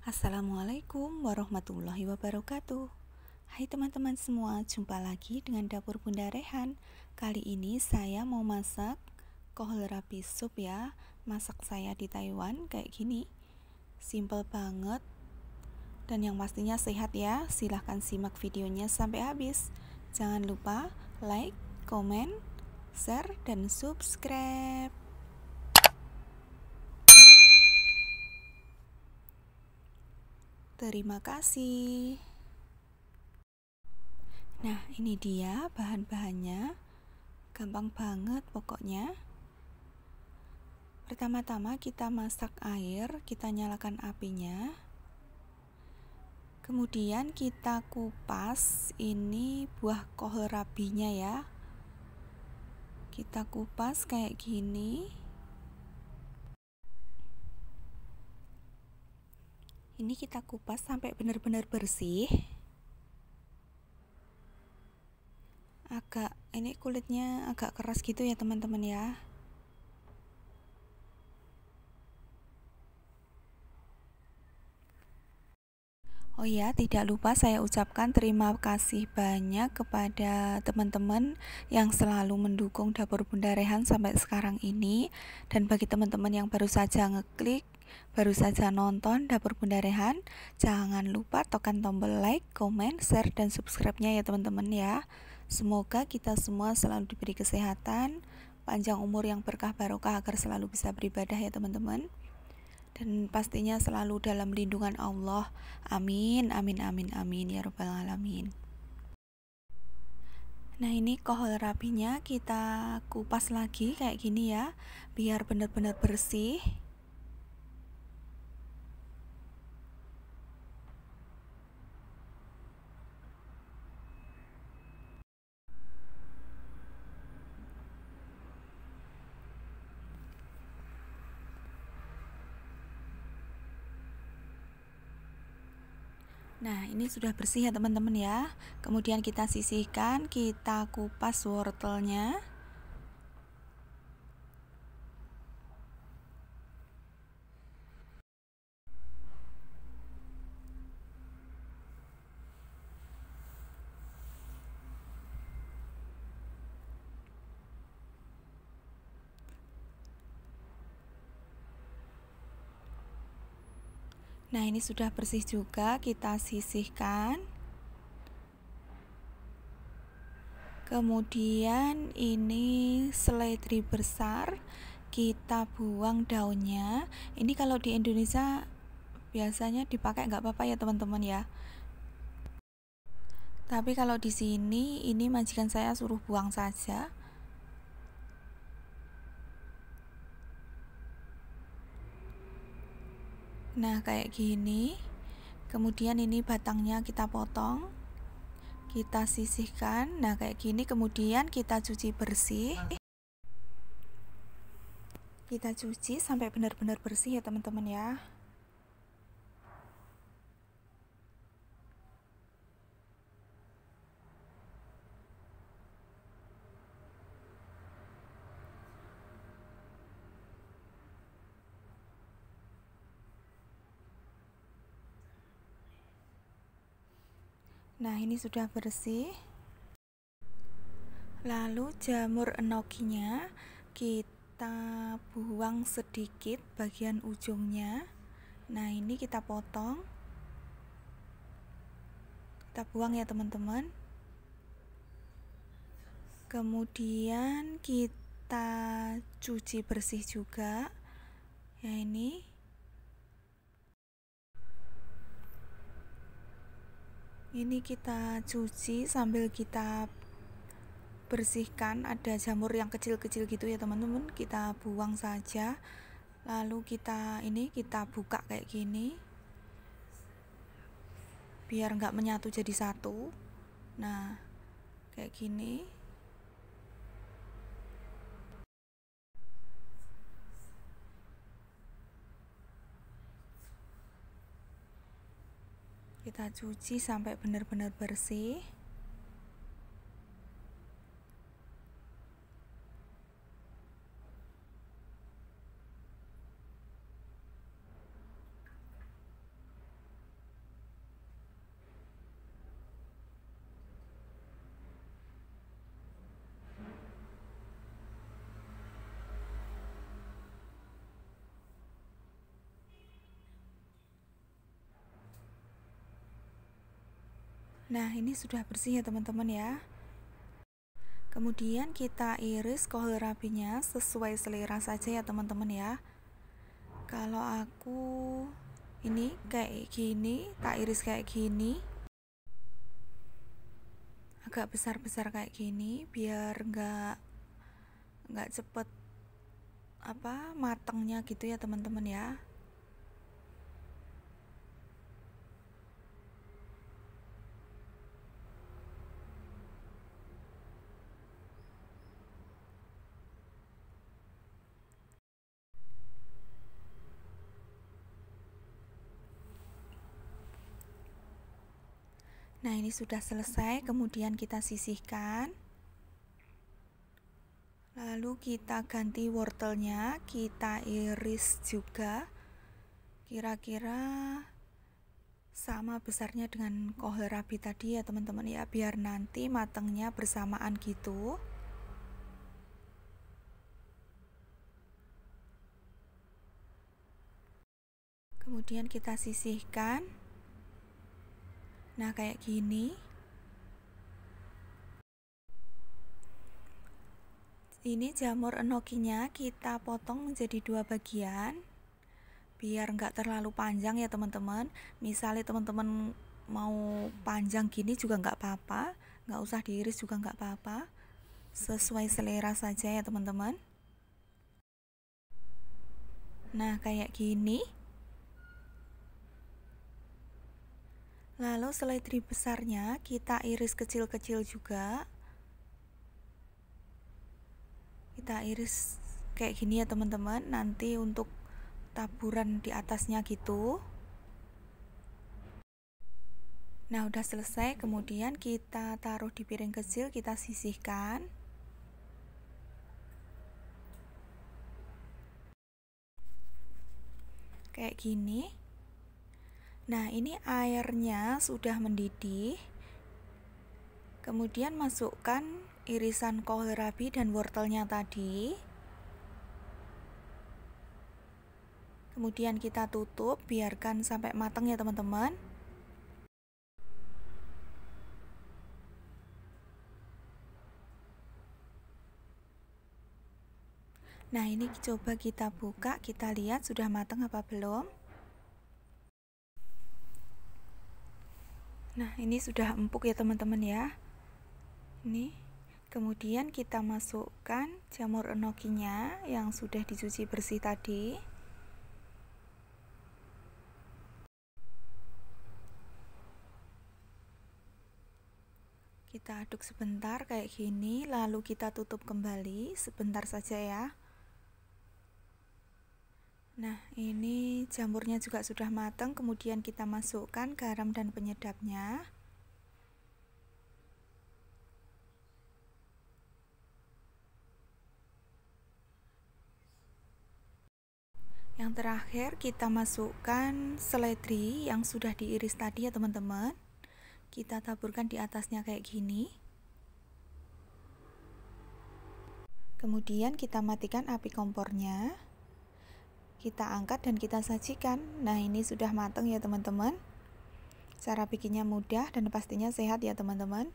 Assalamualaikum warahmatullahi wabarakatuh Hai teman-teman semua, jumpa lagi dengan Dapur Bunda Rehan Kali ini saya mau masak kohlrabi sup ya Masak saya di Taiwan kayak gini Simple banget Dan yang pastinya sehat ya Silahkan simak videonya sampai habis Jangan lupa like, comment, share, dan subscribe Terima kasih. Nah, ini dia bahan-bahannya. Gampang banget pokoknya. Pertama-tama kita masak air, kita nyalakan apinya. Kemudian kita kupas ini buah kohlrabinya ya. Kita kupas kayak gini. Ini kita kupas sampai benar-benar bersih. Agak ini kulitnya agak keras gitu ya, teman-teman ya. Oh ya, tidak lupa saya ucapkan terima kasih banyak kepada teman-teman yang selalu mendukung Dapur Bunda Rehan sampai sekarang ini dan bagi teman-teman yang baru saja ngeklik Baru saja nonton Dapur Bunda Rehan. Jangan lupa tekan tombol like, komen, share, dan subscribe-nya ya teman-teman ya. Semoga kita semua selalu diberi kesehatan, panjang umur yang berkah barokah agar selalu bisa beribadah ya teman-teman. Dan pastinya selalu dalam lindungan Allah. Amin, amin, amin, amin ya rabbal alamin. Nah ini kohol rapinya kita kupas lagi kayak gini ya Biar benar-benar bersih Nah, ini sudah bersih ya teman-teman ya. Kemudian kita sisihkan, kita kupas wortelnya. Nah, ini sudah bersih juga, kita sisihkan. Kemudian ini seledri besar, kita buang daunnya. Ini kalau di Indonesia biasanya dipakai nggak apa-apa ya teman-teman ya. Tapi kalau di sini ini majikan saya suruh buang saja. Nah, kayak gini. Kemudian ini batangnya kita potong. Kita sisihkan. Nah, kayak gini kemudian kita cuci bersih. Kita cuci sampai benar-benar bersih ya, teman-teman ya. Nah, ini sudah bersih. Lalu jamur enokinya kita buang sedikit bagian ujungnya. Nah, ini kita potong. Kita buang ya, teman-teman. Kemudian kita cuci bersih juga. Ya ini ini kita cuci sambil kita bersihkan ada jamur yang kecil-kecil gitu ya teman-teman kita buang saja lalu kita ini kita buka kayak gini biar nggak menyatu jadi satu nah kayak gini kita cuci sampai benar-benar bersih Nah, ini sudah bersih ya teman-teman ya. Kemudian kita iris kohlrabinya sesuai selera saja ya teman-teman ya. Kalau aku ini kayak gini, tak iris kayak gini. Agak besar-besar kayak gini biar nggak nggak cepet apa matangnya gitu ya teman-teman ya. Nah, ini sudah selesai, kemudian kita sisihkan. Lalu kita ganti wortelnya, kita iris juga. Kira-kira sama besarnya dengan kohlrabi tadi ya, teman-teman ya, biar nanti matangnya bersamaan gitu. Kemudian kita sisihkan. Nah, kayak gini. Ini jamur enokinya kita potong menjadi dua bagian biar nggak terlalu panjang ya teman-teman misalnya teman-teman mau panjang gini juga nggak apa-apa nggak usah diiris juga nggak apa-apa sesuai selera saja ya teman-teman nah kayak gini Lalu selai seledri besarnya kita iris kecil-kecil juga. Kita iris kayak gini ya teman-teman. Nanti untuk taburan di atasnya gitu. Nah, udah selesai. Kemudian kita taruh di piring kecil, kita sisihkan. Kayak gini. Nah, ini airnya sudah mendidih. Kemudian masukkan irisan kohlrabi dan wortelnya tadi. Kemudian kita tutup, biarkan sampai matang ya teman-teman. Nah, ini coba kita buka, kita lihat sudah matang apa belum. Nah, ini sudah empuk ya teman-teman ya. Ini. Kemudian kita masukkan jamur enokinya yang sudah dicuci bersih tadi. Kita aduk sebentar kayak gini, lalu kita tutup kembali sebentar saja ya. Nah, ini jamurnya juga sudah matang, kemudian kita masukkan garam dan penyedapnya. Yang terakhir kita masukkan seledri yang sudah diiris tadi ya teman-teman. Kita taburkan di atasnya kayak gini. Kemudian kita matikan api kompornya kita angkat dan kita sajikan. Nah, ini sudah matang ya, teman-teman. Cara bikinnya mudah dan pastinya sehat ya, teman-teman.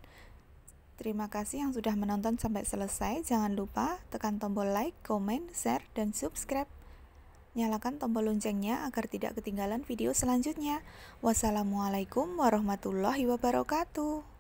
Terima kasih yang sudah menonton sampai selesai. Jangan lupa tekan tombol like, comment, share, dan subscribe. Nyalakan tombol loncengnya agar tidak ketinggalan video selanjutnya. Wassalamualaikum warahmatullahi wabarakatuh.